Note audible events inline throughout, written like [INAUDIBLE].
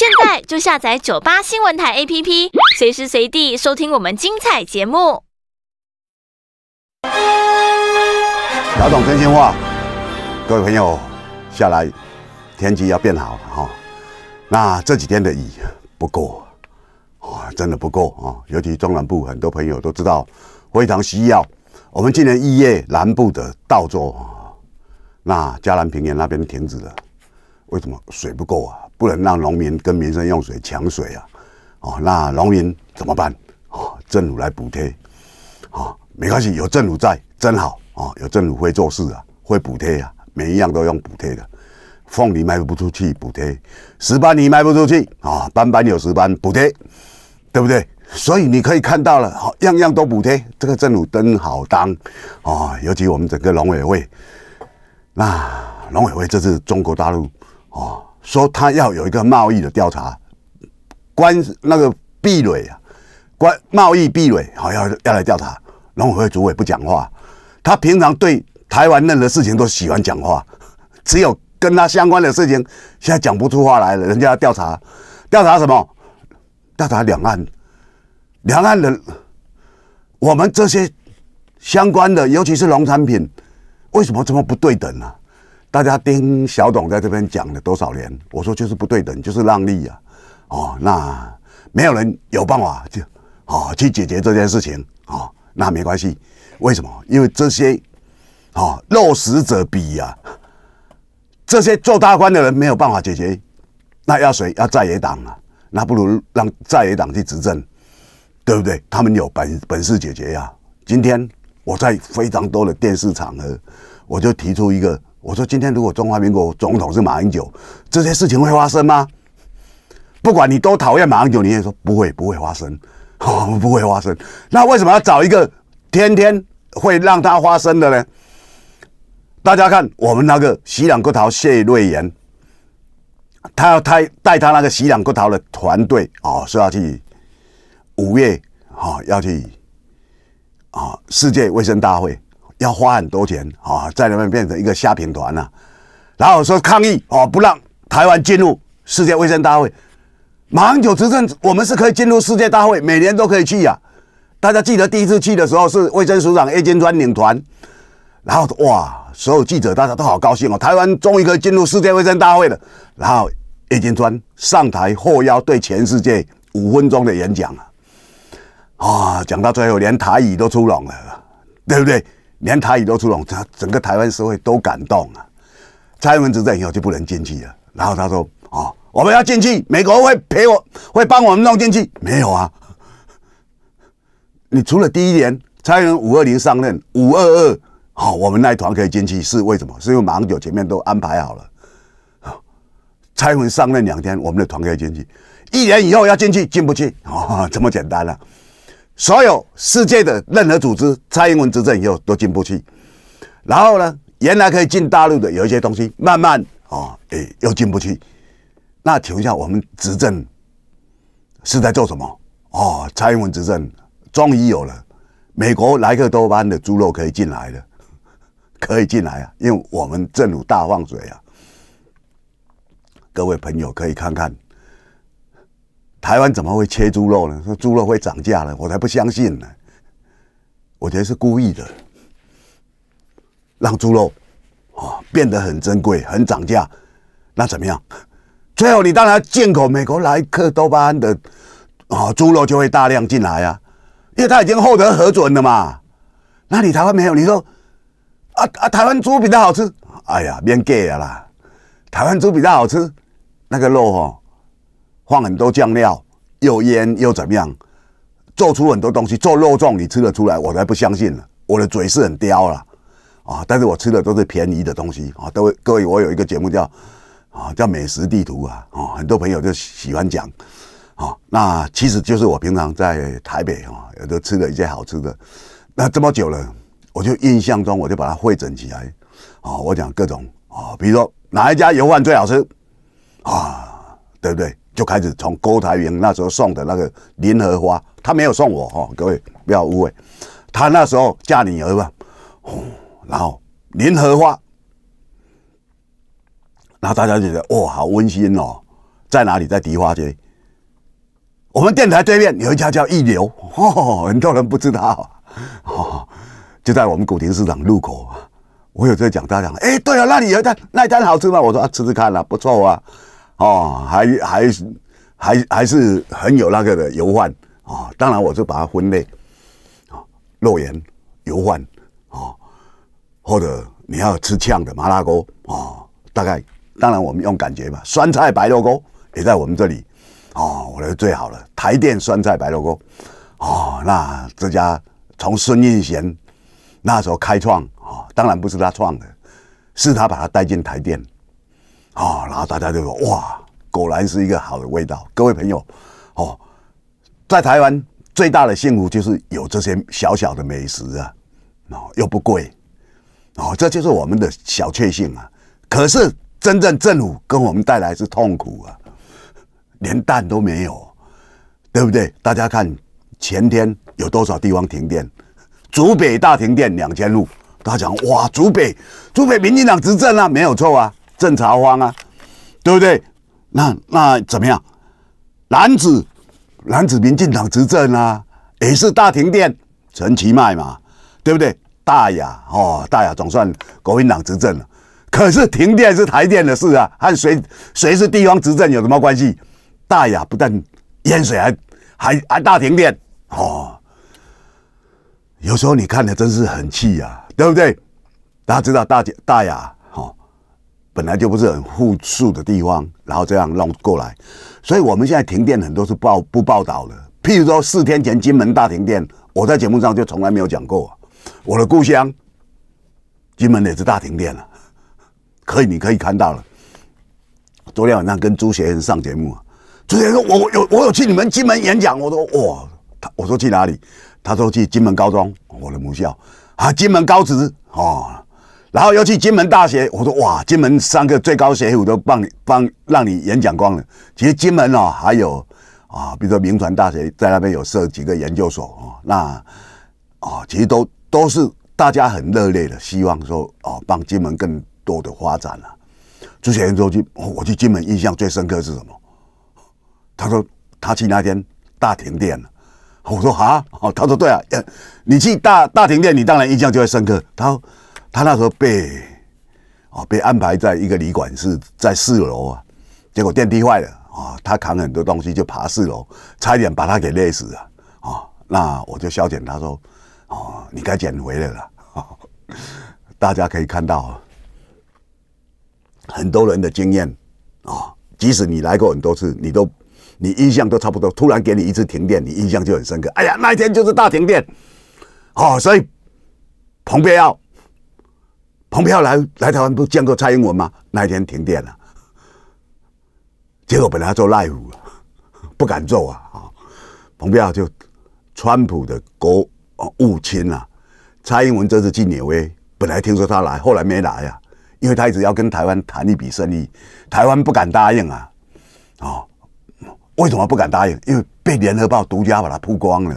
现在就下载九八新闻台 APP，随时随地收听我们精彩节目。老董真心话，各位朋友，下来天气要变好哈。那这几天的雨不够啊，真的不够啊，尤其中南部很多朋友都知道，非常需要。我们今年一月南部的稻作，那嘉南平原那边停止了。为什么水不够啊？不能让农民跟民生用水抢水啊？哦，那农民怎么办？哦，政府来补贴哦，没关系，有政府在真好啊！有政府会做事啊，会补贴啊，每一样都用补贴的。凤梨卖不出去补贴，石斑鱼卖不出去啊，斑斑有石斑补贴，对不对？所以你可以看到了，好，样样都补贴，这个政府真好当啊！尤其我们整个农委会，那农委会这次中国大陆。哦，说他要有一个贸易的调查，关那个壁垒啊，关贸易壁垒，好要要来调查。农委会主委不讲话，他平常对台湾任何事情都喜欢讲话，[LAUGHS] 只有跟他相关的事情，现在讲不出话来了。人家要调查，调查什么？调查两岸，两岸的，我们这些相关的，尤其是农产品，为什么这么不对等呢？大家听小董在这边讲了多少年？我说就是不对等，就是让利呀，哦，那没有人有办法就哦去解决这件事情哦，那没关系，为什么？因为这些哦肉食者鄙呀，这些做大官的人没有办法解决，那要谁要在野党啊？那不如让在野党去执政，对不对？他们有本本事解决呀。今天我在非常多的电视场合，我就提出一个。我说，今天如果中华民国总统是马英九，这些事情会发生吗？不管你多讨厌马英九，你也说不会，不会发生，[LAUGHS] 不会发生。那为什么要找一个天天会让它发生的呢？大家看，我们那个西朗国桃谢瑞妍，他要他带他那个西朗国桃的团队啊，是要去五月哈，要去啊世界卫生大会。要花很多钱啊，在那边变成一个虾品团啊。然后说抗议哦，不让台湾进入世界卫生大会。马英九执政，我们是可以进入世界大会，每年都可以去呀。大家记得第一次去的时候是卫生署长叶金川领团，然后哇，所有记者大家都好高兴哦，台湾终于可以进入世界卫生大会了。然后叶金川上台后腰对全世界五分钟的演讲啊，啊，讲到最后连台语都出笼了，对不对？连台语都出笼，他整个台湾社会都感动啊。蔡英文执政以后就不能进去了，然后他说：“哦，我们要进去，美国会陪我，会帮我们弄进去。”没有啊！你除了第一年，蔡英文五二零上任，五二二，好，我们那一团可以进去，是为什么？是因为马英九前面都安排好了。蔡英文上任两天，我们的团可以进去。一年以后要进去，进不去，哦，这么简单了。所有世界的任何组织，蔡英文执政以后都进不去。然后呢，原来可以进大陆的有一些东西，慢慢哦，诶又进不去。那请问一下，我们执政是在做什么？哦，蔡英文执政终于有了美国莱克多巴的猪肉可以进来了，[LAUGHS] 可以进来啊，因为我们政府大放水啊。各位朋友可以看看。台湾怎么会切猪肉呢？说猪肉会涨价呢？我才不相信呢。我觉得是故意的，让猪肉哦变得很珍贵、很涨价。那怎么样？最后你当然进口美国来克多巴胺的哦，猪肉就会大量进来啊，因为它已经获得核准了嘛。那你台湾没有？你说啊啊，台湾猪比较好吃？哎呀，免给了啦，台湾猪比较好吃，那个肉哦。放很多酱料，又腌又怎么样，做出很多东西，做肉粽你吃得出来？我才不相信呢。我的嘴是很刁了，啊，但是我吃的都是便宜的东西啊。各位，各位，我有一个节目叫啊，叫美食地图啊，啊，很多朋友就喜欢讲啊。那其实就是我平常在台北啊，有的吃了一些好吃的。那这么久了，我就印象中我就把它汇整起来啊。我讲各种啊，比如说哪一家油饭最好吃啊，对不对？就开始从高台铭那时候送的那个联荷花，他没有送我哈，各位不要误会。他那时候嫁女儿吧，然后联荷花，然后大家就觉得哇，好温馨哦。在哪里？在迪花街。我们电台对面有一家叫一流，很多人不知道哦，就在我们古亭市场路口。我有在讲，大家哎，对啊，那里有一摊，那一摊好吃吗？我说啊，吃吃看啊，不错啊。哦，还还还还是很有那个的油患啊！当然，我就把它分类啊，肉圆油患啊，或者你要吃呛的麻辣锅啊，大概当然我们用感觉吧。酸菜白肉锅也在我们这里哦，我觉得最好了。台电酸菜白肉锅哦，那这家从孙运贤那时候开创啊，当然不是他创的，是他把他带进台电。啊，然后大家就说：“哇，果然是一个好的味道。”各位朋友，哦，在台湾最大的幸福就是有这些小小的美食啊，哦，又不贵，哦，这就是我们的小确幸啊。可是，真正政府跟我们带来是痛苦啊，连蛋都没有，对不对？大家看前天有多少地方停电？竹北大停电两千路，大家讲：“哇，竹北，竹北，民进党执政啊，没有错啊。”正朝方啊，对不对？那那怎么样？男子男子民进党执政啊，也是大停电陈其迈嘛，对不对？大雅哦，大雅总算国民党执政了。可是停电是台电的事啊，和谁谁是地方执政有什么关系？大雅不但淹水，还还还大停电哦。有时候你看的真是很气呀，对不对？大家知道大姐大雅。本来就不是很富庶的地方，然后这样弄过来，所以我们现在停电很多是报不报道的。譬如说四天前金门大停电，我在节目上就从来没有讲过。我的故乡金门也是大停电了，[LAUGHS] 可以你可以看到了。昨天晚上跟朱学仁上节目，朱学仁说我有我有去你们金门演讲，我说哇，他我说去哪里？他说去金门高中，我的母校啊，金门高职啊。然后又去金门大学，我说哇，金门三个最高学府都帮你帮让你演讲光了。其实金门啊，还有啊，比如说铭传大学在那边有设几个研究所啊，那啊，其实都都是大家很热烈的，希望说哦，帮金门更多的发展了。朱学仁说去，我去金门印象最深刻是什么？他说他去那天大停电了。我说啊，哦，他说对啊，你去大大停电，你当然印象就会深刻。他。他那时候被啊被安排在一个旅馆，是在四楼啊，结果电梯坏了啊，他扛很多东西就爬四楼，差一点把他给累死了啊。那我就消减他说，哦，你该捡回来了。大家可以看到很多人的经验啊，即使你来过很多次，你都你印象都差不多，突然给你一次停电，你印象就很深刻。哎呀，那一天就是大停电哦，所以蓬佩奥。彭奥来来台湾不见过蔡英文吗？那一天停电了，结果本来要做 live，不敢做啊！啊，彭奥就川普的国务卿啊，蔡英文这次进纽约，本来听说他来，后来没来啊，因为他一直要跟台湾谈一笔生意，台湾不敢答应啊！啊，为什么不敢答应？因为被联合报独家把他曝光了。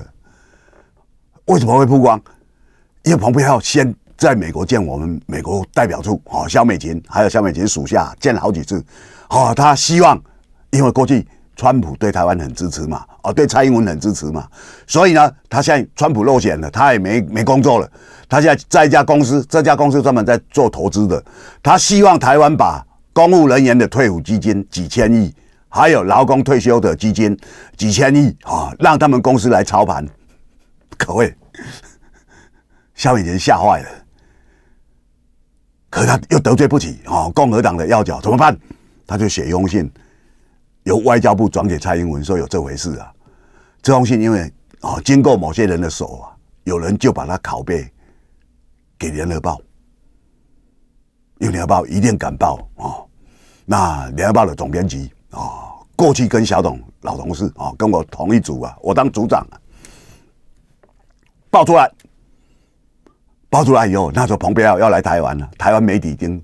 为什么会曝光？因为彭奥先。在美国见我们美国代表处，哦，肖美琴还有肖美琴属下见了好几次，哦，他希望，因为过去川普对台湾很支持嘛，哦，对蔡英文很支持嘛，所以呢，他现在川普落选了，他也没没工作了，他现在在一家公司，这家公司专门在做投资的，他希望台湾把公务人员的退伍基金几千亿，还有劳工退休的基金几千亿，啊，让他们公司来操盘，可谓 [LAUGHS] 肖美琴吓坏了。可他又得罪不起啊，共和党的要角怎么办？他就写一封信，由外交部转给蔡英文，说有这回事啊。这封信因为啊经过某些人的手啊，有人就把它拷贝给《联合报》，《联合报》一定敢报啊。那《联合报》的总编辑啊，过去跟小董老同事啊，跟我同一组啊，我当组长，啊，报出来。爆出来以后，那时候彭佩奥要来台湾了，台湾媒体已经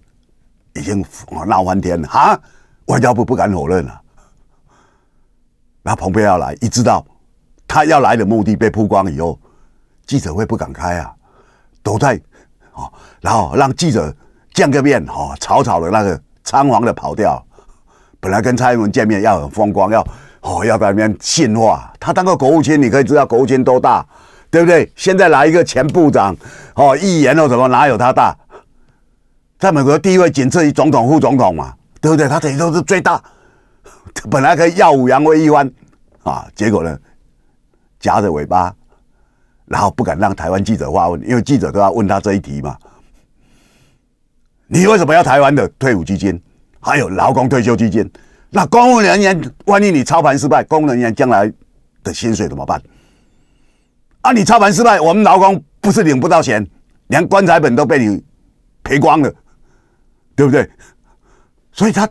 已经闹翻天了哈，外交部不敢否认了。那彭佩奥来，一知道他要来的目的被曝光以后，记者会不敢开啊，都在哦，然后让记者见个面哦，草草的那个仓皇的跑掉。本来跟蔡英文见面要很风光，要哦要在那边庆话，他当个国务卿，你可以知道国务卿多大。对不对？现在来一个前部长，哦，议员哦，什么哪有他大？在美国地位仅次于总统、副总统嘛，对不对？他等于都是最大，[LAUGHS] 本来可以耀武扬威一番啊，结果呢，夹着尾巴，然后不敢让台湾记者发问，因为记者都要问他这一题嘛。你为什么要台湾的退伍基金，还有劳工退休基金？那公务人员，万一你操盘失败，公务人员将来的薪水怎么办？啊！你操盘失败，我们劳工不是领不到钱，连棺材本都被你赔光了，对不对？所以他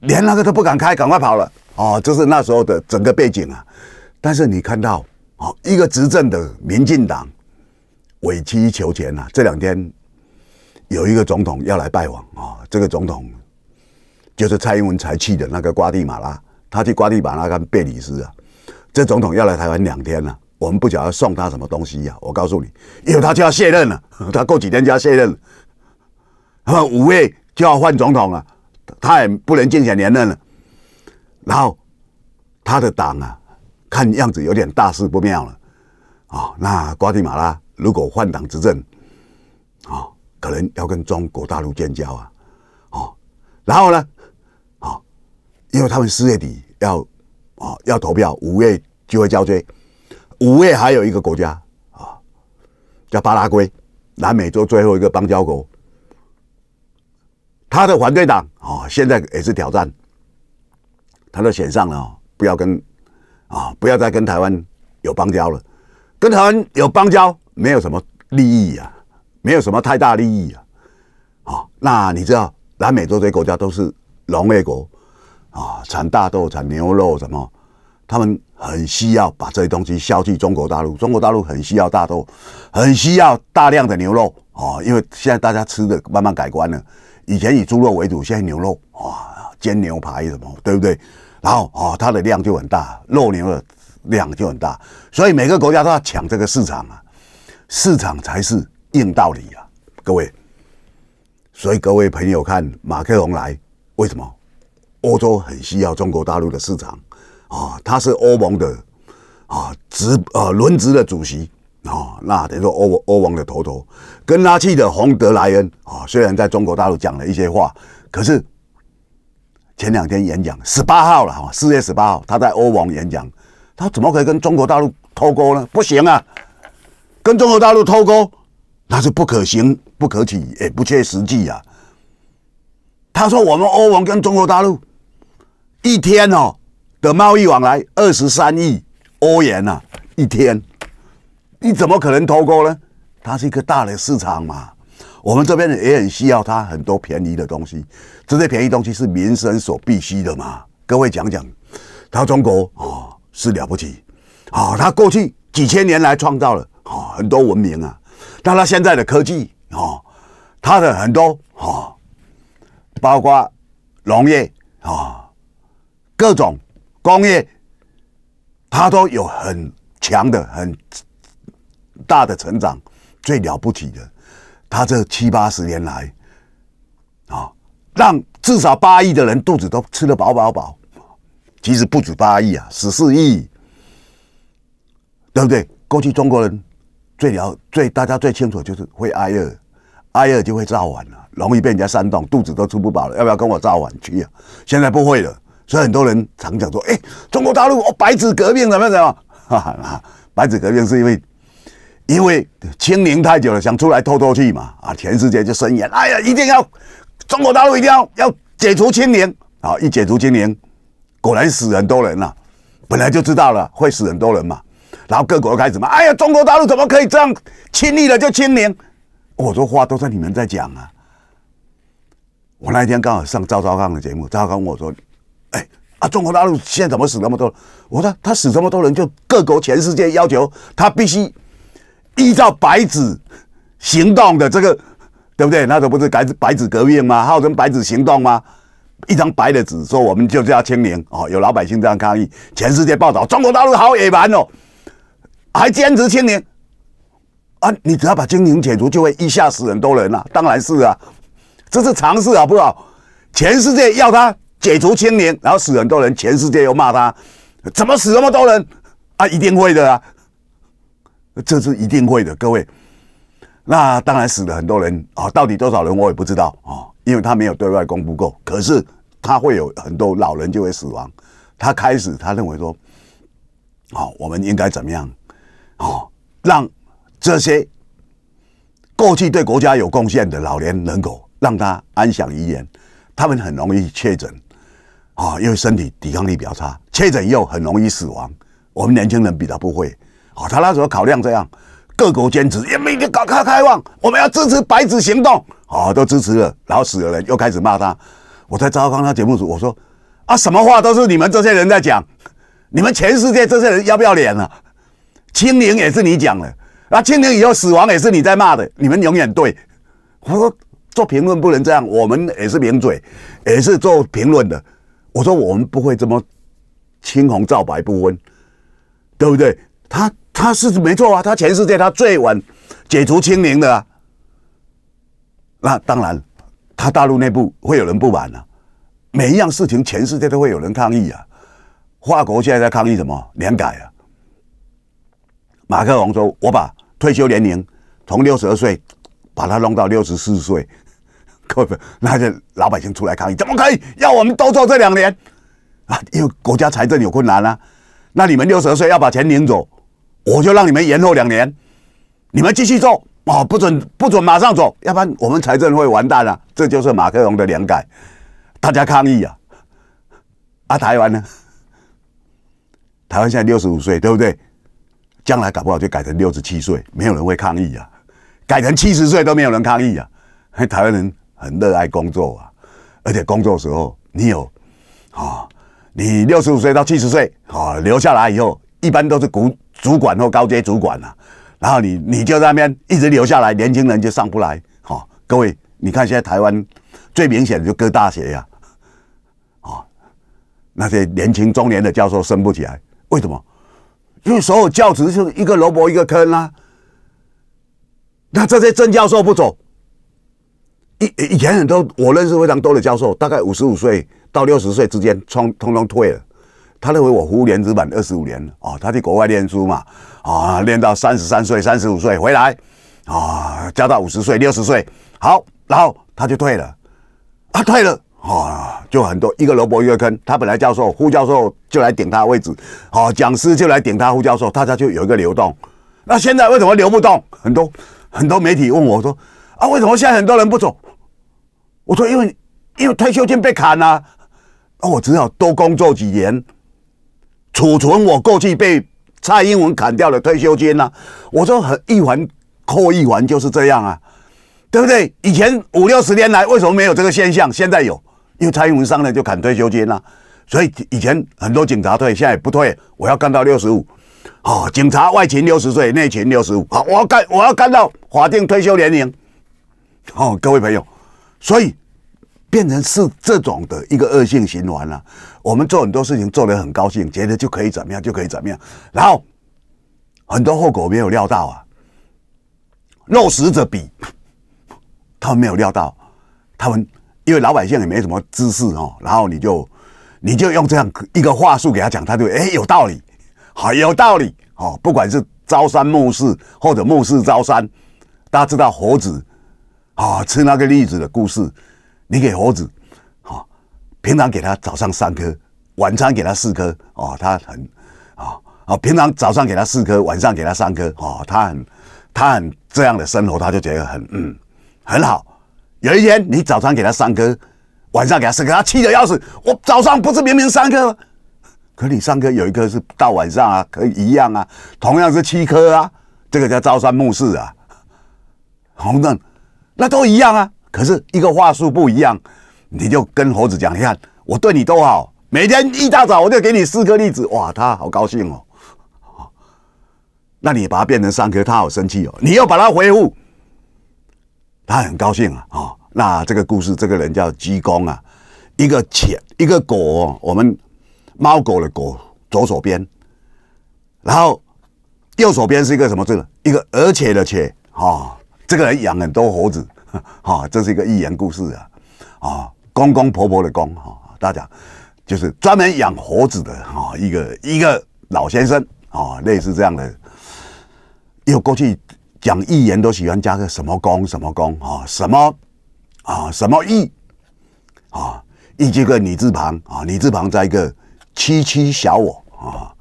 连那个都不敢开，赶快跑了哦，这是那时候的整个背景啊。但是你看到哦，一个执政的民进党委曲求全啊，这两天有一个总统要来拜望啊，这个总统就是蔡英文才去的那个瓜地马拉，他去瓜地马拉看贝里斯啊。这总统要来台湾两天啊。我们不晓得送他什么东西呀！我告诉你，因为他就要卸任了，[LAUGHS] 他过几天就要卸任，他五月就要换总统了，他也不能竞选连任了。然后他的党啊，看样子有点大事不妙了哦，那瓜地马拉如果换党执政，哦，可能要跟中国大陆建交啊！哦，然后呢，哦，因为他们四月底要哦，要投票，五月就会交接。五位还有一个国家啊，叫巴拉圭，南美洲最后一个邦交国。他的反对党啊，现在也是挑战，他都选上了，不要跟啊，不要再跟台湾有邦交了，跟台湾有邦交没有什么利益啊，没有什么太大利益啊。好，那你知道南美洲这些国家都是农业国啊，产大豆、产牛肉什么，他们。很需要把这些东西销去中国大陆，中国大陆很需要大豆，很需要大量的牛肉哦，因为现在大家吃的慢慢改观了，以前以猪肉为主，现在牛肉哇，煎牛排什么，对不对？然后哦，它的量就很大，肉牛的量就很大，所以每个国家都要抢这个市场啊，市场才是硬道理啊，各位，所以各位朋友看马克龙来，为什么？欧洲很需要中国大陆的市场。啊，他是欧盟的啊职啊轮值的主席啊，那等于说欧欧王的头头，跟他去的洪德莱恩啊，虽然在中国大陆讲了一些话，可是前两天演讲十八号了哈，四月十八号他在欧王演讲，他怎么可以跟中国大陆偷钩呢？不行啊，跟中国大陆偷钩那是不可行、不可取，也不切实际呀。他说我们欧盟跟中国大陆一天哦。的贸易往来二十三亿欧元呐，一天，你怎么可能偷钩呢？它是一个大的市场嘛。我们这边也很需要它很多便宜的东西，这些便宜东西是民生所必须的嘛。各位讲讲，它中国哦是了不起，啊，它过去几千年来创造了啊很多文明啊，但它现在的科技哦，它的很多哦，包括农业啊，各种。工业，它都有很强的、很大的成长，最了不起的，它这七八十年来，啊，让至少八亿的人肚子都吃得饱饱饱，其实不止八亿啊，十四亿，对不对？过去中国人最了最大家最清楚就是会挨饿，挨饿就会造反了，容易被人家煽动，肚子都吃不饱了，要不要跟我造反去啊？现在不会了。所以很多人常讲说：“哎，中国大陆哦，白纸革命怎么怎么？[LAUGHS] 哈哈啊，白纸革命是因为因为清零太久了，想出来透透气嘛啊！全世界就声言，哎呀，一定要中国大陆一定要要解除清零啊！一解除清零，果然死很多人了。本来就知道了会死很多人嘛。然后各国开始嘛，哎呀，中国大陆怎么可以这样轻易的就清零？我说话都是你们在讲啊。我那一天刚好上赵昭刚的节目，赵刚跟我说。”哎，啊！中国大陆现在怎么死那么多？我说他死这么多人，就各国全世界要求他必须依照白纸行动的这个，对不对？那个不是改白纸革命吗？号称白纸行动吗？一张白的纸说我们就叫清零哦，有老百姓这样抗议，全世界报道中国大陆好野蛮哦，还坚持清零啊！你只要把清零解除，就会一下死很多人了。当然是啊，这是常识好不好？全世界要他。解除牵连，然后死很多人，全世界又骂他，怎么死那么多人啊？一定会的啊，这是一定会的，各位。那当然死了很多人啊，到底多少人我也不知道啊，因为他没有对外公布过。可是他会有很多老人就会死亡。他开始他认为说，啊，我们应该怎么样？哦，让这些过去对国家有贡献的老年人口让他安享遗言。他们很容易确诊。啊，因为身体抵抗力比较差，确诊又很容易死亡。我们年轻人比较不会。啊，他那时候考量这样，各国坚持也没搞开开放，我们要支持白纸行动。啊，都支持了，然后死了人又开始骂他。我在糟糕他节目组，我说啊，什么话都是你们这些人在讲，你们全世界这些人要不要脸啊？清零也是你讲的，那清零以后死亡也是你在骂的，你们永远对。我说做评论不能这样，我们也是名嘴，也是做评论的。我说我们不会这么，青红皂白不分，对不对？他他是没错啊，他全世界他最晚解除清零的啊。那当然，他大陆内部会有人不满啊。每一样事情全世界都会有人抗议啊。法国现在在抗议什么？年改啊。马克龙说：“我把退休年龄从六十二岁，把它弄到六十四岁。”不不，那就老百姓出来抗议，怎么可以要我们都做这两年啊？因为国家财政有困难啊。那你们六十岁要把钱领走，我就让你们延后两年，你们继续做哦，不准不准马上走，要不然我们财政会完蛋了。这就是马克龙的两改，大家抗议啊！啊，台湾呢？台湾现在六十五岁，对不对？将来搞不好就改成六十七岁，没有人会抗议啊。改成七十岁都没有人抗议啊，台湾人。很热爱工作啊，而且工作时候你有，啊，你六十五岁到七十岁，啊，留下来以后一般都是主主管或高阶主管啊，然后你你就在那边一直留下来，年轻人就上不来，哦，各位，你看现在台湾最明显的就各大学呀，啊，那些年轻中年的教授升不起来，为什么？因为所有教职就是一个萝卜一个坑啦，那这些正教授不走。以以前很多我认识非常多的教授，大概五十五岁到六十岁之间，通通通退了。他认为我务连资满二十五年了，哦，他去国外念书嘛，啊，练到三十三岁、三十五岁回来，啊，教到五十岁、六十岁，好，然后他就退了。他退了，啊，就很多一个萝卜一个坑。他本来教授副教授就来顶他的位置，好，讲师就来顶他副教授，大家就有一个流动。那现在为什么流不动？很多很多媒体问我说，啊，为什么现在很多人不走？我说，因为因为退休金被砍了，那我只好多工作几年，储存我过去被蔡英文砍掉的退休金呢。我说，很一环扣一环就是这样啊，对不对？以前五六十年来为什么没有这个现象？现在有，因为蔡英文上来就砍退休金了，所以以前很多警察退，现在不退，我要干到六十五。哦，警察外勤六十岁，内勤六十五。好，我要干，我要干到法定退休年龄。好，各位朋友。所以变成是这种的一个恶性循环了。我们做很多事情，做的很高兴，觉得就可以怎么样，就可以怎么样。然后很多后果没有料到啊，肉食者鄙，他们没有料到，他们因为老百姓也没什么知识哦。然后你就你就用这样一个话术给他讲，他就哎有道理，好有道理哦。不管是朝三暮四或者暮四朝三，大家知道猴子。啊，吃那个栗子的故事，你给猴子，哈，平常给他早上三颗，晚餐给他四颗，哦，他很，啊，啊，平常早上给他四颗，晚上给他三颗，哦，他很，他很这样的生活，他就觉得很，嗯，很好。有一天，你早餐给他三颗，晚上给他四颗，他气的要死。我早上不是明明三颗，可你三颗有一颗是到晚上啊，可以一样啊，同样是七颗啊，这个叫朝三暮四啊，红灯。那都一样啊，可是一个话术不一样，你就跟猴子讲，你看我对你都好，每天一大早我就给你四颗栗子，哇，他好高兴哦。[LAUGHS] 那你把它变成三颗，他好生气哦。你又把它回复，他很高兴啊。好，那这个故事，这个人叫鞠躬啊，一个且一个果，我们猫狗的果，左手边，然后右手边是一个什么字？一个而且的且，哈。这个人养很多猴子，[LAUGHS] 哈，这是一个寓言故事啊，啊，公公婆婆的公哈，大家就是专门养猴子的啊，一个一个老先生啊，类似这样的。又过去讲寓言都喜欢加个什么公什么公啊，什么啊，什么义啊，寓这个女字旁啊，女字旁加一个七七小我啊，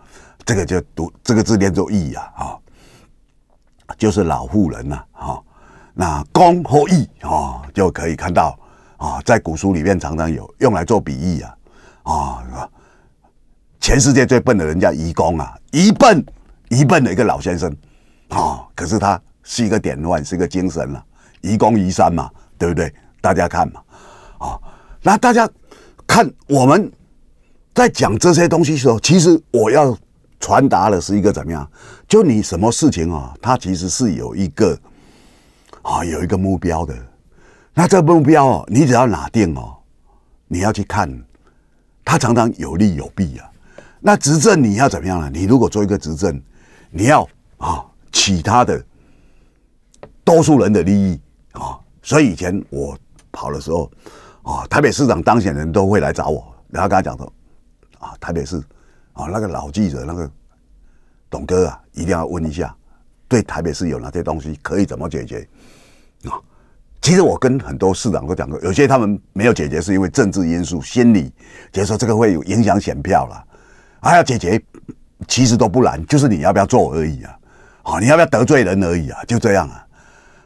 这个就读这个字念作义啊，啊，就是老妇人呐，哈。那公和义啊，就可以看到啊，在古书里面常常有用来做比喻啊啊，全世界最笨的人叫愚公啊，愚笨愚笨的一个老先生啊，可是他是一个典范，是一个精神了。愚公移山嘛，对不对？大家看嘛啊，那大家看我们在讲这些东西的时候，其实我要传达的是一个怎么样？就你什么事情啊，它其实是有一个。啊，有一个目标的，那这个目标哦，你只要拿定哦，你要去看，它常常有利有弊啊。那执政你要怎么样呢？你如果做一个执政，你要啊，其他的多数人的利益啊。所以以前我跑的时候啊，台北市长当选人都会来找我，然后跟他讲说啊，台北市啊，那个老记者那个董哥啊，一定要问一下，对台北市有哪些东西可以怎么解决。啊，其实我跟很多市长都讲过，有些他们没有解决，是因为政治因素、心理，觉得说这个会有影响选票了，还要解决，其实都不难，就是你要不要做而已啊，好，你要不要得罪人而已啊，就这样啊，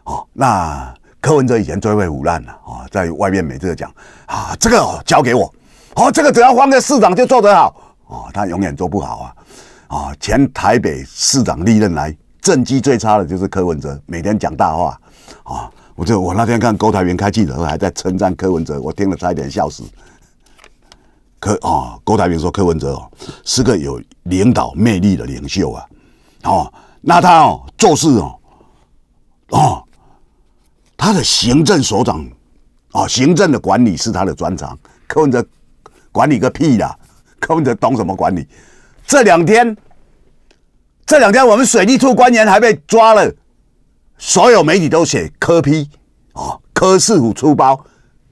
哦，那柯文哲以前最会胡乱了啊，在外面每次都讲啊，这个交给我，哦，这个只要换个市长就做得好，哦，他永远做不好啊，啊，前台北市长历任来政绩最差的就是柯文哲，每天讲大话。啊！我就我那天看高台铭开记者会，还在称赞柯文哲，我听了差一点笑死。柯啊，郭台铭说柯文哲哦是个有领导魅力的领袖啊，哦，那他哦做事哦哦，他的行政所长哦，行政的管理是他的专长。柯文哲管理个屁呀！柯文哲懂什么管理？这两天，这两天我们水利处官员还被抓了。所有媒体都写柯批哦，柯政府出包，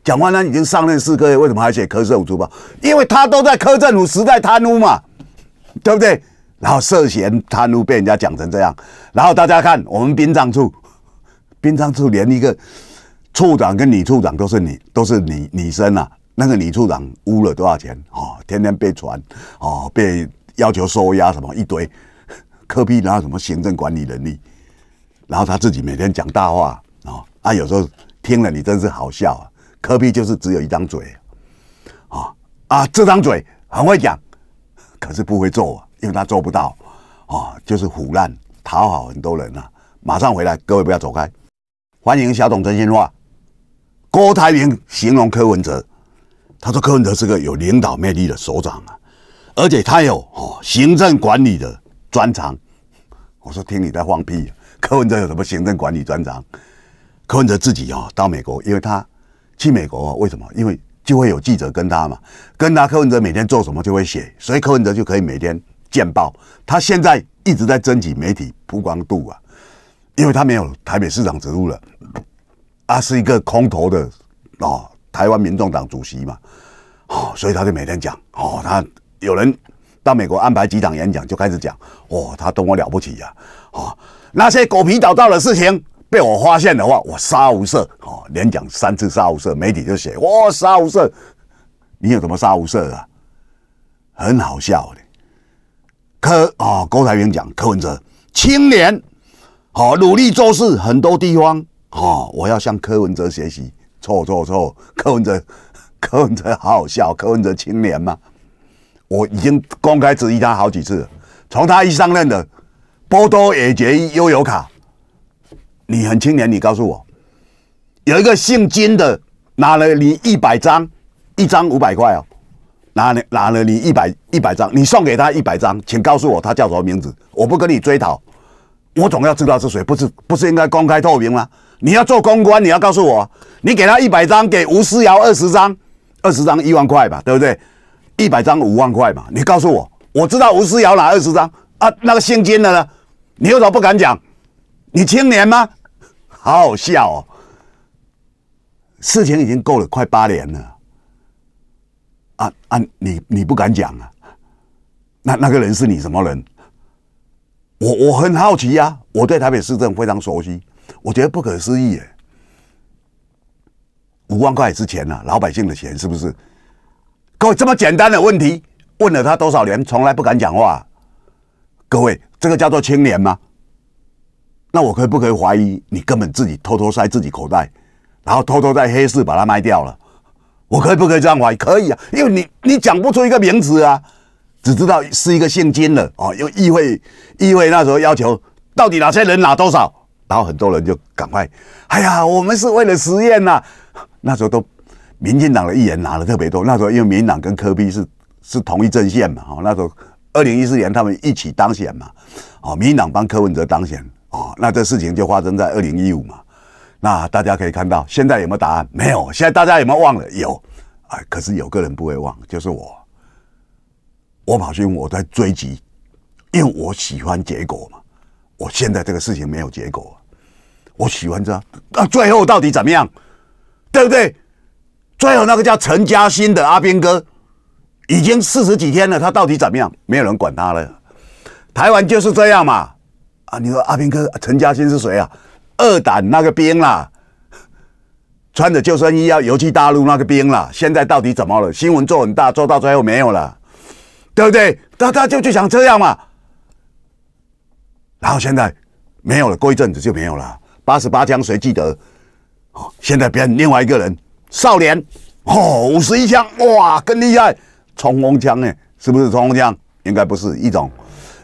蒋万安已经上任四个月，为什么还写柯政府出包？因为他都在柯政府时代贪污嘛，对不对？然后涉嫌贪污被人家讲成这样，然后大家看我们兵葬处，兵葬处连一个处长跟女处长都是女，都是女女生啊，那个女处长污了多少钱哦，天天被传哦，被要求收押什么一堆，柯批然有什么行政管理能力。然后他自己每天讲大话啊啊，有时候听了你真是好笑啊。科比就是只有一张嘴啊啊，这张嘴很会讲，可是不会做，因为他做不到啊，就是腐烂讨好很多人啊。马上回来，各位不要走开，欢迎小董真心话。郭台铭形容柯文哲，他说柯文哲是个有领导魅力的首长啊，而且他有哦行政管理的专长。我说听你在放屁。[LAUGHS] 柯文哲有什么行政管理专长？柯文哲自己哦，到美国，因为他去美国哦，为什么？因为就会有记者跟他嘛，跟他柯文哲每天做什么就会写，所以柯文哲就可以每天见报。他现在一直在争取媒体曝光度啊，因为他没有台北市长职务了，他是一个空头的哦，台湾民众党主席嘛，哦，所以他就每天讲哦，他有人到美国安排几场演讲就开始讲哦，他多么了不起呀，啊！那些狗皮捣蛋的事情被我发现的话，我杀无赦！哦，连讲三次杀无赦，媒体就写我杀无赦。你有什么杀无赦啊？很好笑的。柯哦，郭台铭讲柯文哲青年，好努力做事，很多地方哦，我要向柯文哲学习。错错错，柯文哲，柯文哲好好笑，柯文哲青年嘛，我已经公开质疑他好几次，从他一上任的。波多野结衣悠游卡，你很青年，你告诉我，有一个姓金的拿了你一百张，一张五百块哦，拿了拿了你一百一百张，你送给他一百张，请告诉我他叫什么名字？我不跟你追讨，我总要知道是谁，不是不是应该公开透明吗？你要做公关，你要告诉我，你给他一百张，给吴思瑶二十张，二十张一万块吧，对不对？一百张五万块吧，你告诉我，我知道吴思瑶拿二十张啊，那个姓金的呢？你有么不敢讲？你青年吗？[LAUGHS] 好好笑哦！事情已经过了快八年了，啊啊！你你不敢讲啊？那那个人是你什么人？我我很好奇呀！我对台北市政非常熟悉，我觉得不可思议耶！五万块是钱呐，老百姓的钱是不是？各位这么简单的问题，问了他多少年，从来不敢讲话。各位。这个叫做清廉吗？那我可不可以怀疑你根本自己偷偷塞自己口袋，然后偷偷在黑市把它卖掉了？我可不可以这样怀疑？可以啊，因为你你讲不出一个名词啊，只知道是一个姓金的哦。因为议会议会那时候要求到底哪些人拿多少，然后很多人就赶快，哎呀，我们是为了实验呐。那时候都，民进党的议员拿的特别多。那时候因为民进党跟科比是是同一阵线嘛，哦，那时候。二零一四年他们一起当选嘛，哦，民进党帮柯文哲当选，哦，那这事情就发生在二零一五嘛。那大家可以看到，现在有没有答案？没有。现在大家有没有忘了？有啊。可是有个人不会忘，就是我。我跑去，我在追击，因为我喜欢结果嘛。我现在这个事情没有结果，我喜欢这，那最后到底怎么样？对不对？最后那个叫陈嘉欣的阿边哥。已经四十几天了，他到底怎么样？没有人管他了。台湾就是这样嘛？啊，你说阿兵哥陈嘉欣是谁啊？二胆那个兵啦，穿着救生衣要游去大陆那个兵啦。现在到底怎么了？新闻做很大，做到最后没有了，对不对？他他就就想这样嘛。然后现在没有了，过一阵子就没有了。八十八枪谁记得？现在变另外一个人，少年，哦，五十一枪哇，更厉害。冲锋枪呢，是不是冲锋枪？应该不是一种，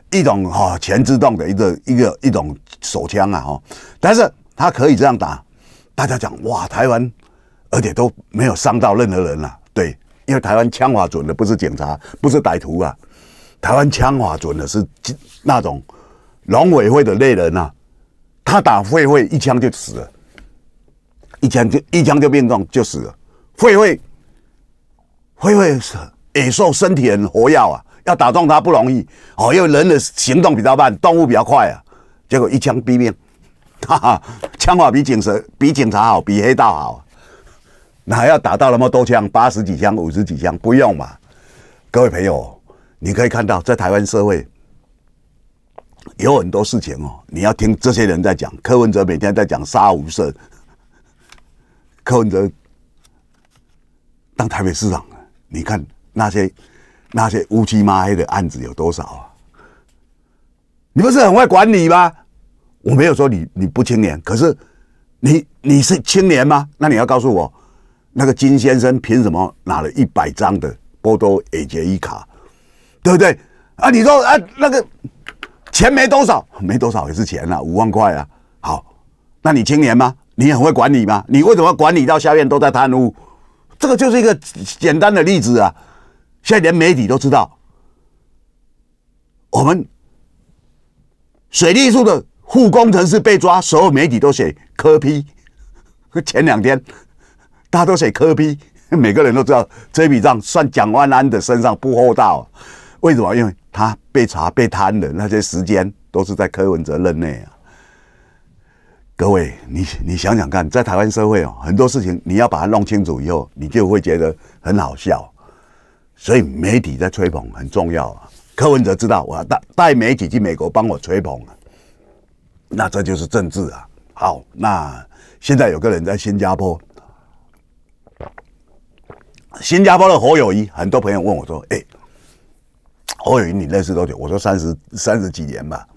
一种哈全自动的一个一个一种手枪啊哈。但是它可以这样打，大家讲哇，台湾，而且都没有伤到任何人了。对，因为台湾枪法准的不是警察，不是歹徒啊，台湾枪法准的是那种农委会的猎人啊，他打会会一枪就死了，一枪就一枪就命中就死了，会会会会死。野兽身体很活跃啊，要打中它不容易哦，因为人的行动比较慢，动物比较快啊。结果一枪毙命，[LAUGHS] 哈哈，枪法比警蛇比警察好，比黑道好。那要打到那么多枪，八十几枪、五十几枪，不用嘛？各位朋友，你可以看到，在台湾社会有很多事情哦，你要听这些人在讲。柯文哲每天在讲杀无赦，柯文哲当台北市长，你看。那些那些乌漆抹黑的案子有多少啊？你不是很会管理吗？我没有说你你不清廉，可是你你是清廉吗？那你要告诉我，那个金先生凭什么拿了一百张的波多 A 捷一卡，对不对？啊，你说啊，那个钱没多少，没多少也是钱啊，五万块啊。好，那你清廉吗？你很会管理吗？你为什么管理到下面都在贪污？这个就是一个简单的例子啊。现在连媒体都知道，我们水利署的副工程师被抓，所有媒体都写科批。[LAUGHS] 前两天，大家都写科批，每个人都知道这笔账算蒋万安的身上不厚道。为什么？因为他被查被贪的那些时间，都是在柯文哲任内啊。各位，你你想想看，在台湾社会哦，很多事情你要把它弄清楚以后，你就会觉得很好笑。所以媒体在吹捧很重要啊。柯文哲知道我要带带媒体去美国帮我吹捧啊，那这就是政治啊。好，那现在有个人在新加坡，新加坡的侯友谊，很多朋友问我说：“哎，侯友谊你认识多久？”我说：“三十三十几年吧。”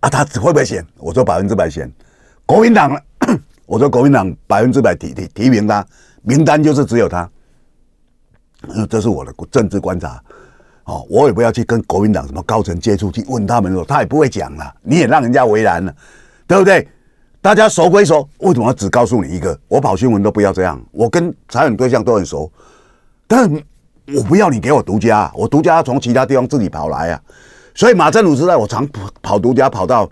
啊，他会不会选？我说百分之百选国民党了。[COUGHS] 我说国民党百分之百提提提名他，名单就是只有他。这是我的政治观察，哦，我也不要去跟国民党什么高层接触，去问他们说，他也不会讲了，你也让人家为难了，对不对？大家熟归熟，为什么只告诉你一个？我跑新闻都不要这样，我跟采访对象都很熟，但我不要你给我独家，我独家从其他地方自己跑来啊。所以马正鲁时代，我常跑独家跑到，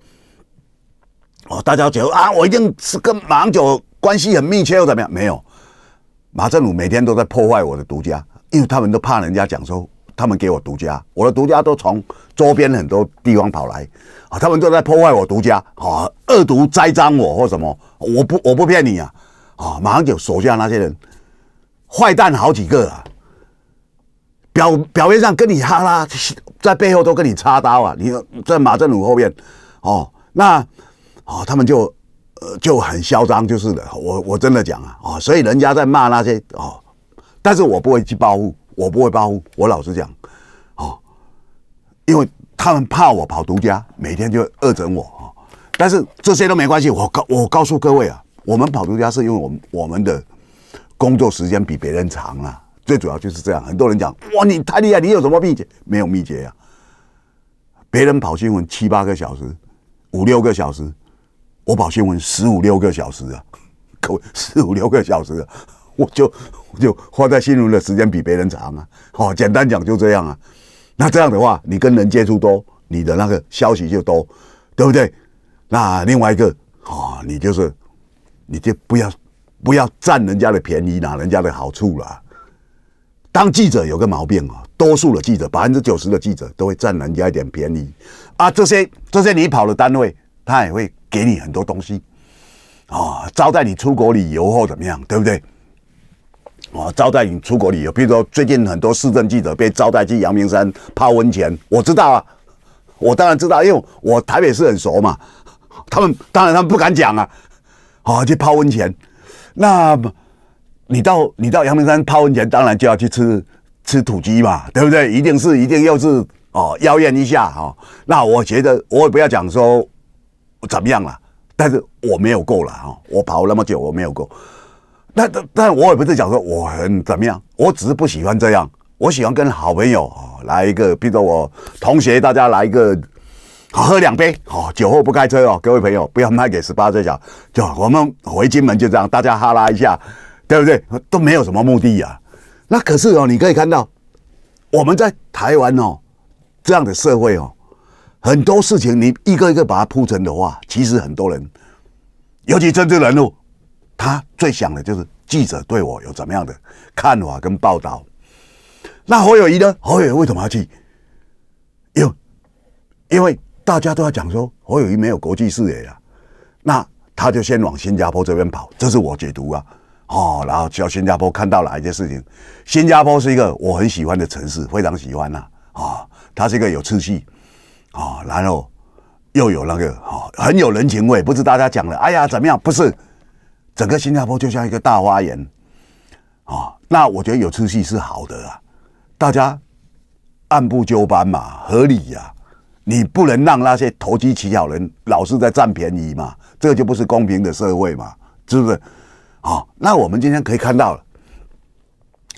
哦，大家觉得啊，我一定是跟马九关系很密切又怎么样？没有，马正鲁每天都在破坏我的独家。因为他们都怕人家讲说，他们给我独家，我的独家都从周边很多地方跑来，啊，他们都在破坏我独家，啊，恶毒栽赃我或什么，我不我不骗你啊，啊，马上就手下那些人，坏蛋好几个啊，表表面上跟你哈拉，在背后都跟你插刀啊，你在马振鲁后面，哦，那，哦，他们就，就很嚣张，就是的，我我真的讲啊，啊，所以人家在骂那些哦。但是我不会去报复，我不会报复，我老实讲，哦，因为他们怕我跑独家，每天就恶整我哦，但是这些都没关系。我告我告诉各位啊，我们跑独家是因为我们我们的工作时间比别人长了，最主要就是这样。很多人讲哇，你太厉害，你有什么秘诀？没有秘诀啊。别人跑新闻七八个小时，五六个小时，我跑新闻十五六个小时啊，各位十五六个小时。我就就花在新闻的时间比别人长啊！好，简单讲就这样啊。那这样的话，你跟人接触多，你的那个消息就多，对不对？那另外一个啊，你就是你就不要不要占人家的便宜，拿人家的好处了。当记者有个毛病啊，多数的记者，百分之九十的记者都会占人家一点便宜啊。这些这些你跑了单位，他也会给你很多东西啊，招待你出国旅游或怎么样，对不对？啊，招待你出国旅游，比如说最近很多市政记者被招待去阳明山泡温泉，我知道啊，我当然知道，因为我台北市很熟嘛。他们当然他们不敢讲啊，哦，去泡温泉，那，你到你到阳明山泡温泉，当然就要去吃吃土鸡嘛，对不对？一定是一定又是哦，妖艳一下哈。那我觉得我也不要讲说怎么样了，但是我没有够了哈，我跑那么久我没有够。但但我也不是讲说我很怎么样，我只是不喜欢这样。我喜欢跟好朋友啊来一个，比如说我同学，大家来一个，好喝两杯，好酒后不开车哦。各位朋友，不要卖给十八岁小，就我们回金门就这样，大家哈拉一下，对不对？都没有什么目的呀。那可是哦，你可以看到我们在台湾哦这样的社会哦，很多事情你一个一个把它铺成的话，其实很多人，尤其政治人物。他最想的就是记者对我有怎么样的看法跟报道。那侯友谊呢？侯友谊为什么要去？有，因为大家都要讲说侯友谊没有国际视野呀。那他就先往新加坡这边跑，这是我解读啊。哦，然后叫新加坡看到哪一件事情。新加坡是一个我很喜欢的城市，非常喜欢呐。啊，它是一个有秩序啊，然后又有那个啊，很有人情味。不是大家讲的，哎呀怎么样？不是。整个新加坡就像一个大花园，啊，那我觉得有出息是好的啊，大家按部就班嘛，合理呀，你不能让那些投机取巧人老是在占便宜嘛，这个就不是公平的社会嘛，是不是？啊，那我们今天可以看到了，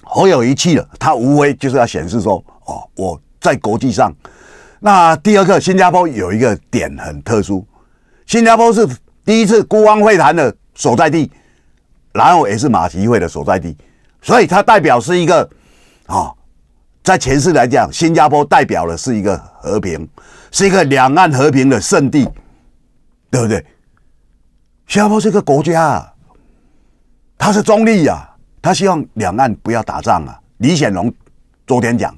很有一气了，他无非就是要显示说，哦，我在国际上，那第二个，新加坡有一个点很特殊，新加坡是第一次孤汪会谈的。所在地，然后也是马习会的所在地，所以它代表是一个，啊，在前世来讲，新加坡代表的是一个和平，是一个两岸和平的圣地，对不对？新加坡这个国家，它是中立呀，它希望两岸不要打仗啊。李显龙昨天讲，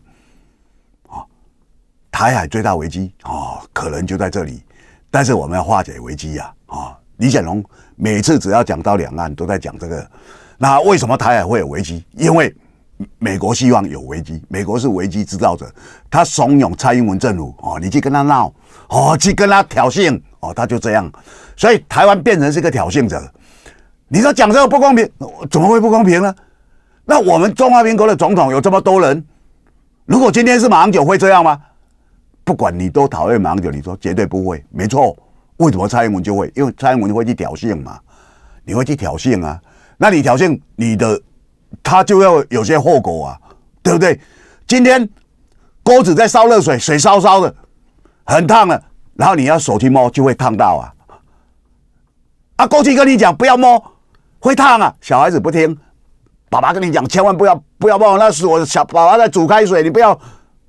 台海最大危机哦，可能就在这里，但是我们要化解危机呀，啊。李显龙每次只要讲到两岸，都在讲这个。那为什么台海会有危机？因为美国希望有危机，美国是危机制造者，他怂恿蔡英文政府哦，你去跟他闹，哦，去跟他挑衅，哦，他就这样。所以台湾变成是个挑衅者。你说讲这个不公平，怎么会不公平呢？那我们中华民国的总统有这么多人，如果今天是马英九会这样吗？不管你都讨厌马英九，你说绝对不会，没错。为什么蔡英文就会？因为蔡英文会去挑衅嘛，你会去挑衅啊？那你挑衅你的，他就要有些后果啊，对不对？今天锅子在烧热水，水烧烧的，很烫了，然后你要手去摸就会烫到啊！啊，过去跟你讲不要摸，会烫啊。小孩子不听，爸爸跟你讲千万不要不要摸，那是我小宝宝在煮开水，你不要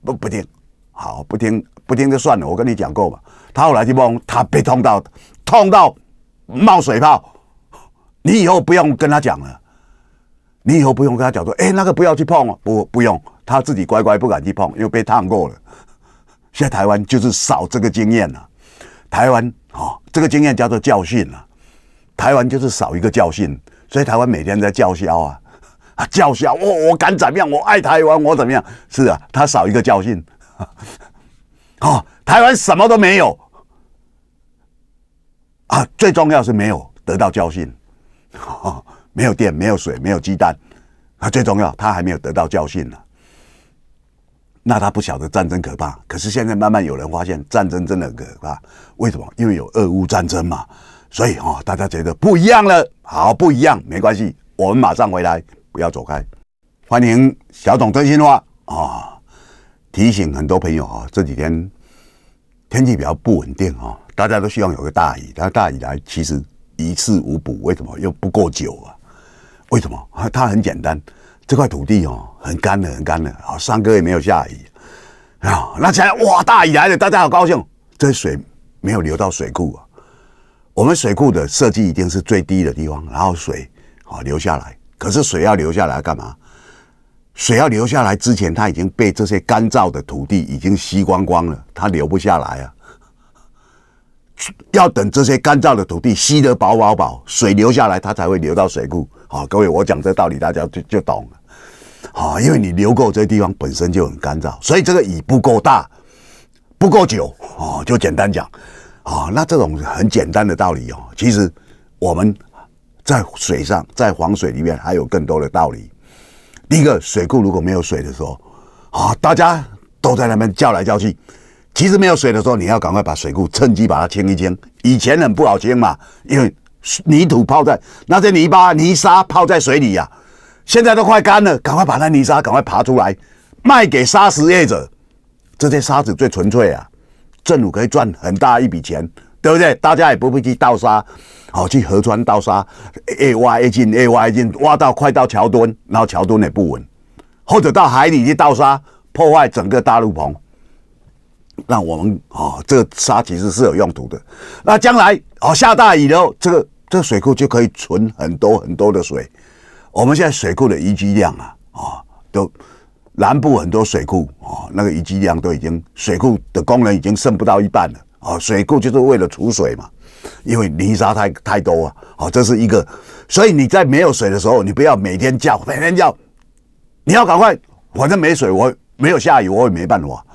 不不听，好不听不听就算了，我跟你讲过吧，他后来去碰，他被痛到，痛到冒水泡。你以后不用跟他讲了，你以后不用跟他讲说，哎，那个不要去碰哦，不，不用，他自己乖乖不敢去碰，又被烫过了。现在台湾就是少这个经验了，台湾啊，这个经验叫做教训了。台湾就是少一个教训，所以台湾每天在叫嚣啊，叫嚣我我敢怎么样？我爱台湾，我怎么样？是啊，他少一个教训。哦，台湾什么都没有，啊，最重要是没有得到教训，[LAUGHS] 没有电，没有水，没有鸡蛋，啊，最重要他还没有得到教训呢，那他不晓得战争可怕。可是现在慢慢有人发现战争真的可怕，为什么？因为有俄乌战争嘛，所以哦，大家觉得不一样了，好，不一样，没关系，我们马上回来，不要走开，欢迎小董真心话啊。提醒很多朋友啊，这几天天气比较不稳定啊，大家都希望有个大雨，但大雨来其实一事无补。为什么又不够久啊？为什么？它很简单，这块土地哦很干的，很干的啊，三哥也没有下雨啊，那现在哇，大雨来了，大家好高兴，这水没有流到水库啊。我们水库的设计一定是最低的地方，然后水好流下来，可是水要流下来干嘛？水要流下来之前，它已经被这些干燥的土地已经吸光光了，它流不下来啊。要等这些干燥的土地吸得饱饱饱，水流下来，它才会流到水库。好，各位，我讲这道理，大家就就懂了。好，因为你流过这地方本身就很干燥，所以这个雨不够大，不够久。哦，就简单讲，啊，那这种很简单的道理哦，其实我们在水上，在黄水里面还有更多的道理。一个水库如果没有水的时候，啊，大家都在那边叫来叫去。其实没有水的时候，你要赶快把水库趁机把它清一清。以前很不好清嘛，因为泥土泡在那些泥巴、泥沙泡在水里呀。现在都快干了，赶快把那泥沙赶快爬出来，卖给沙石业者。这些沙子最纯粹啊，政府可以赚很大一笔钱。对不对？大家也不会去倒沙，好去河川倒沙，越挖越进，越挖越进，挖到快到桥墩，然后桥墩也不稳，或者到海里去倒沙，破坏整个大陆棚。那我们啊，这个沙其实是有用途的。那将来哦，下大雨了，这个这个水库就可以存很多很多的水。我们现在水库的淤积量啊，啊，都南部很多水库啊，那个淤积量都已经水库的工人已经剩不到一半了。哦，水库就是为了储水嘛，因为泥沙太太多啊。哦，这是一个，所以你在没有水的时候，你不要每天叫，每天叫，你要赶快，反正没水，我没有下雨，我也没办法，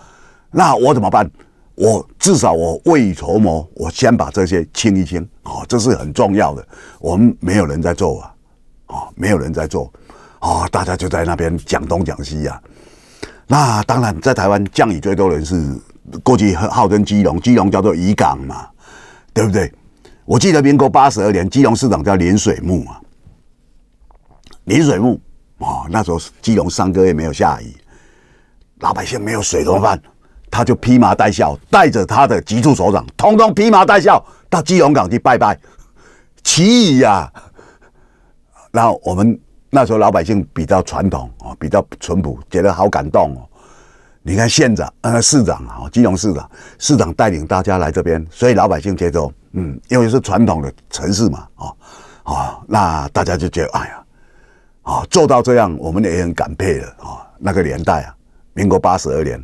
那我怎么办？我至少我未雨绸缪，我先把这些清一清。哦，这是很重要的。我们没有人在做啊，哦，没有人在做，哦，大家就在那边讲东讲西呀。那当然，在台湾降雨最多人是。过去号称基隆，基隆叫做渔港嘛，对不对？我记得民国八十二年，基隆市长叫林水木啊。林水木哦，那时候基隆三个月没有下雨，老百姓没有水怎么办？他就披麻戴孝，带着他的局处首长，统统披麻戴孝到基隆港去拜拜奇雨啊。然后我们那时候老百姓比较传统啊，比较淳朴，觉得好感动哦。你看县长、呃市长啊，基隆市长、市长带领大家来这边，所以老百姓接受，嗯，因为是传统的城市嘛，啊啊，那大家就觉得，哎呀，啊做到这样，我们也很感佩了啊。那个年代啊，民国八十二年，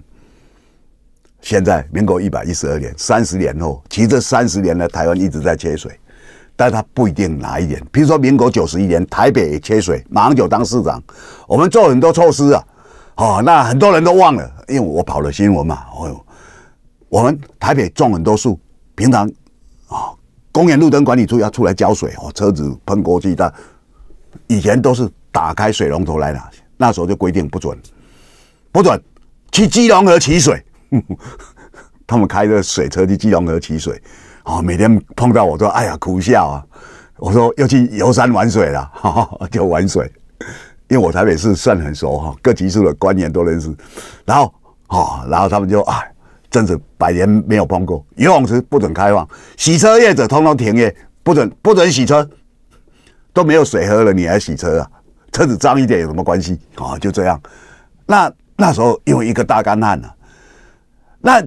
现在民国一百一十二年，三十年后，其实这三十年来台湾一直在缺水，但他不一定哪一年，比如说民国九十一年台北也缺水，马上就当市长，我们做很多措施啊。哦，那很多人都忘了，因为我跑了新闻嘛。哦，我们台北种很多树，平常啊，公园路灯管理处要出来浇水，哦，车子喷过去，的，以前都是打开水龙头来拿，那时候就规定不准，不准去基隆河取水。[LAUGHS] 他们开着水车去基隆河取水，啊，每天碰到我都哎呀苦笑啊。我说又去游山玩水了，哈哈，就玩水。因为我台北市算很熟哈，各级数的官员都认识。然后哈，然后他们就啊，真是百年没有碰过游泳池不准开放，洗车业者通通停业，不准不准洗车，都没有水喝了，你还洗车啊？车子脏一点有什么关系啊？就这样。那那时候因为一个大干旱啊，那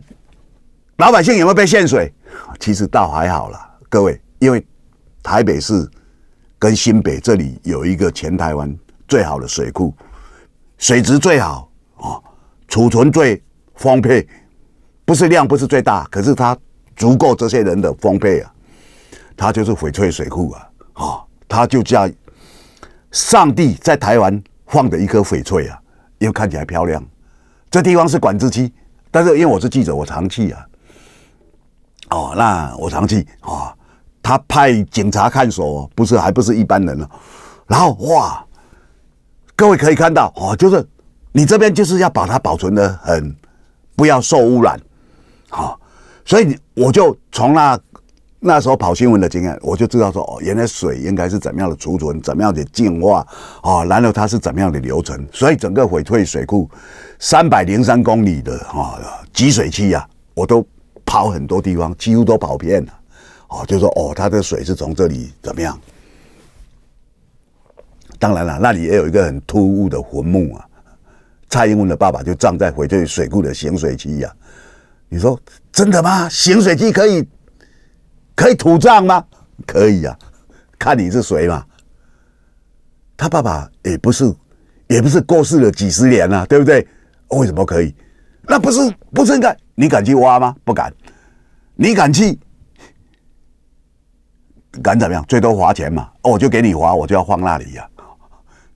老百姓有没有被限水？其实倒还好啦，各位，因为台北市跟新北这里有一个前台湾。最好的水库，水质最好啊，储存最丰沛，不是量不是最大，可是它足够这些人的丰沛啊。它就是翡翠水库啊，啊，它就叫上帝在台湾放的一颗翡翠啊，因为看起来漂亮。这地方是管制区，但是因为我是记者，我常去啊。哦，那我常去啊，他派警察看守，不是还不是一般人了。然后哇！各位可以看到，哦，就是你这边就是要把它保存的很，不要受污染，好，所以我就从那那时候跑新闻的经验，我就知道说，哦，原来水应该是怎么样的储存，怎么样的净化，哦，然后它是怎么样的流程，所以整个翡翠水库三百零三公里的啊集水器啊，我都跑很多地方，几乎都跑遍了，哦，就说哦，它的水是从这里怎么样？当然了，那里也有一个很突兀的坟墓啊，蔡英文的爸爸就葬在翡翠水库的咸水区呀。你说真的吗？咸水区可以可以土葬吗？可以呀，看你是谁嘛。他爸爸也不是也不是过世了几十年了，对不对？为什么可以？那不是不是应该你敢去挖吗？不敢。你敢去？敢怎么样？最多花钱嘛。我就给你花，我就要放那里呀。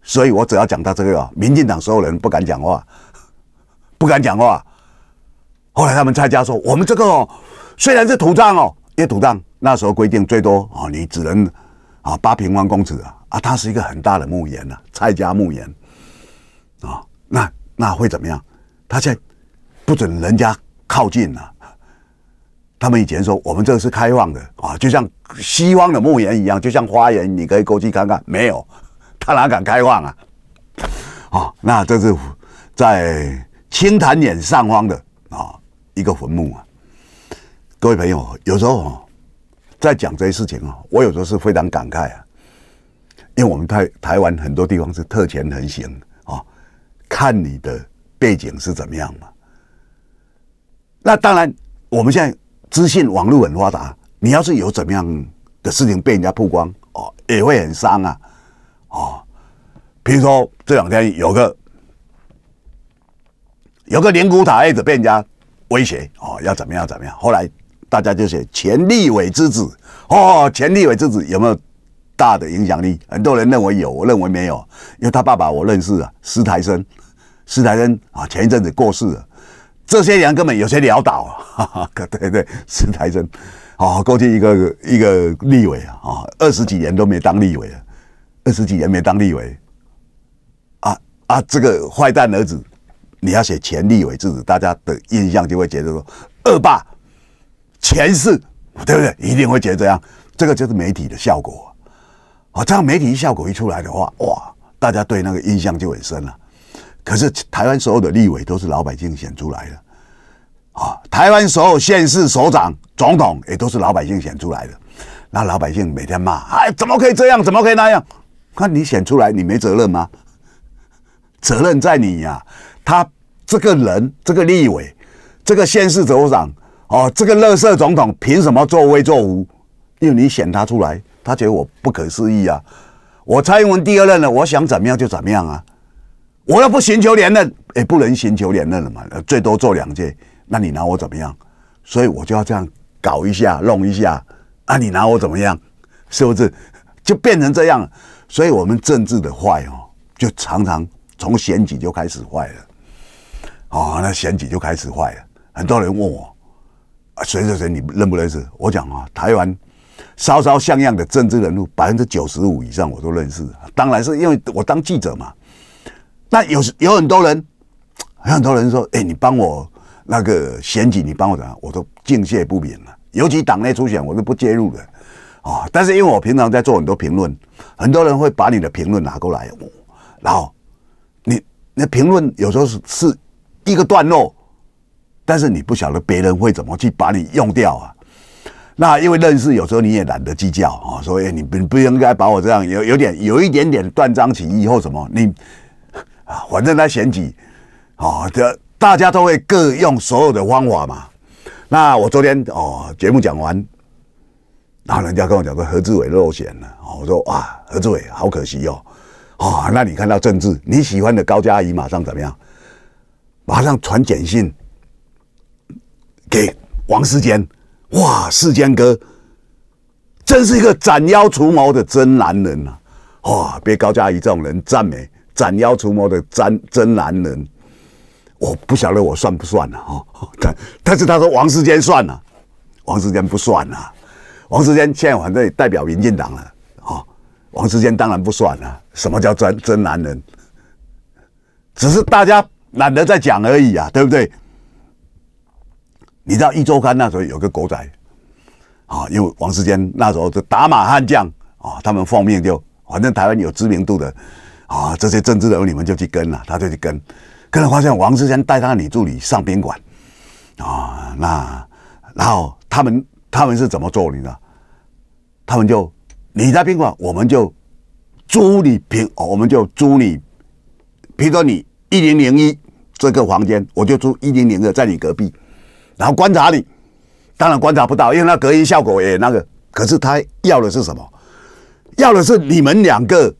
所以，我只要讲到这个，民进党所有人不敢讲话，[LAUGHS] 不敢讲话。后来他们蔡家说：“我们这个虽然是土葬哦，也土葬。那时候规定最多哦，你只能啊八平方公尺啊，啊，它是一个很大的墓园啊，蔡家墓园啊。那那会怎么样？他现在不准人家靠近了。他们以前说我们这个是开放的啊，就像西方的墓园一样，就像花园，你可以过去看看。没有。”他哪敢开放啊？哦，那这是在清潭眼上方的啊一个坟墓啊。各位朋友，有时候在讲这些事情啊，我有时候是非常感慨啊，因为我们台台湾很多地方是特权横行啊，看你的背景是怎么样嘛。那当然，我们现在资讯网络很发达，你要是有怎么样的事情被人家曝光哦，也会很伤啊。哦，比如说这两天有个有个连古塔一子被人家威胁哦，要怎么样怎么样？后来大家就写前立委之子哦，前立委之子有没有大的影响力？很多人认为有，我认为没有，因为他爸爸我认识啊，施台生，施台生啊，前一阵子过世了，这些人根本有些潦倒啊。[LAUGHS] 对对，施台生啊，过去一个一个立委啊，啊，二十几年都没当立委了。二十几年没当立委，啊啊！这个坏蛋儿子，你要写前立委之子，大家的印象就会觉得说恶霸，前世对不对？一定会觉得这样。这个就是媒体的效果。啊，这样媒体效果一出来的话，哇，大家对那个印象就很深了。可是台湾所有的立委都是老百姓选出来的，啊，台湾所有县市首长、总统也都是老百姓选出来的。那老百姓每天骂：哎，怎么可以这样？怎么可以那样？那你选出来，你没责任吗？责任在你呀！他这个人，这个立委，这个县市首长，哦，这个乐色总统凭什么作威作福？因为你选他出来，他觉得我不可思议啊！我蔡英文第二任了，我想怎么样就怎么样啊！我要不寻求连任，也不能寻求连任了嘛，最多做两届，那你拿我怎么样？所以我就要这样搞一下，弄一下啊！你拿我怎么样？是不是就变成这样？所以，我们政治的坏哦，就常常从选举就开始坏了，哦，那选举就开始坏了。很多人问我，谁谁谁你认不认识？我讲啊，台湾稍稍像样的政治人物，百分之九十五以上我都认识。当然是因为我当记者嘛。那有有很多人，有很多人说，哎，你帮我那个选举，你帮我怎样，我都敬谢不免了。尤其党内初选，我是不介入的。哦，但是因为我平常在做很多评论，很多人会把你的评论拿过来，然后你那评论有时候是是一个段落，但是你不晓得别人会怎么去把你用掉啊。那因为认识有时候你也懒得计较啊，所以你不不应该把我这样有有点有一点点断章取义或什么，你啊，反正他嫌弃，啊，这大家都会各用所有的方法嘛。那我昨天哦节目讲完。然后人家跟我讲说何志伟落选了，我说啊何志伟好可惜哦，啊那你看到政治你喜欢的高嘉怡马上怎么样？马上传简讯给王世坚，哇世坚哥真是一个斩妖除魔的真男人啊！哇被高嘉怡这种人赞美斩妖除魔的真真男人，我不晓得我算不算啊、哦，但但是他说王世坚算了，王世坚不算啊。王世坚现在反正也代表民进党了，啊，王世坚当然不算了。什么叫真真男人？只是大家懒得再讲而已啊，对不对？你知道一周刊那时候有个狗仔，啊，因为王世坚那时候就打马悍将啊，他们奉命就反正台湾有知名度的啊，这些政治人物你们就去跟了，他就去跟，跟了发现王世坚带他女助理上宾馆，啊，那然后他们。他们是怎么做你的？他们就你在宾馆，我们就租你平，我们就租你，比如说你一零零一这个房间，我就租一零零二在你隔壁，然后观察你。当然观察不到，因为那隔音效果也那个。可是他要的是什么？要的是你们两个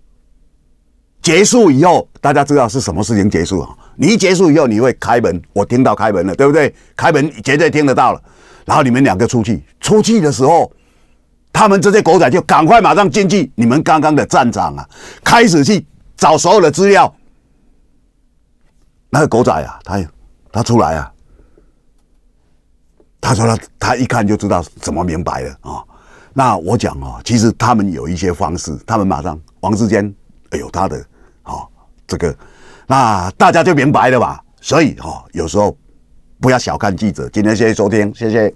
结束以后，大家知道是什么事情结束啊？你一结束以后，你会开门，我听到开门了，对不对？开门绝对听得到了。然后你们两个出去，出去的时候，他们这些狗仔就赶快马上进去。你们刚刚的站长啊，开始去找所有的资料。那个狗仔啊，他他出来啊，他说他他一看就知道怎么明白了啊。那我讲啊，其实他们有一些方式，他们马上王世坚，哎呦他的哦这个，那大家就明白了吧？所以哈，有时候。不要小看记者。今天谢谢收听，谢谢。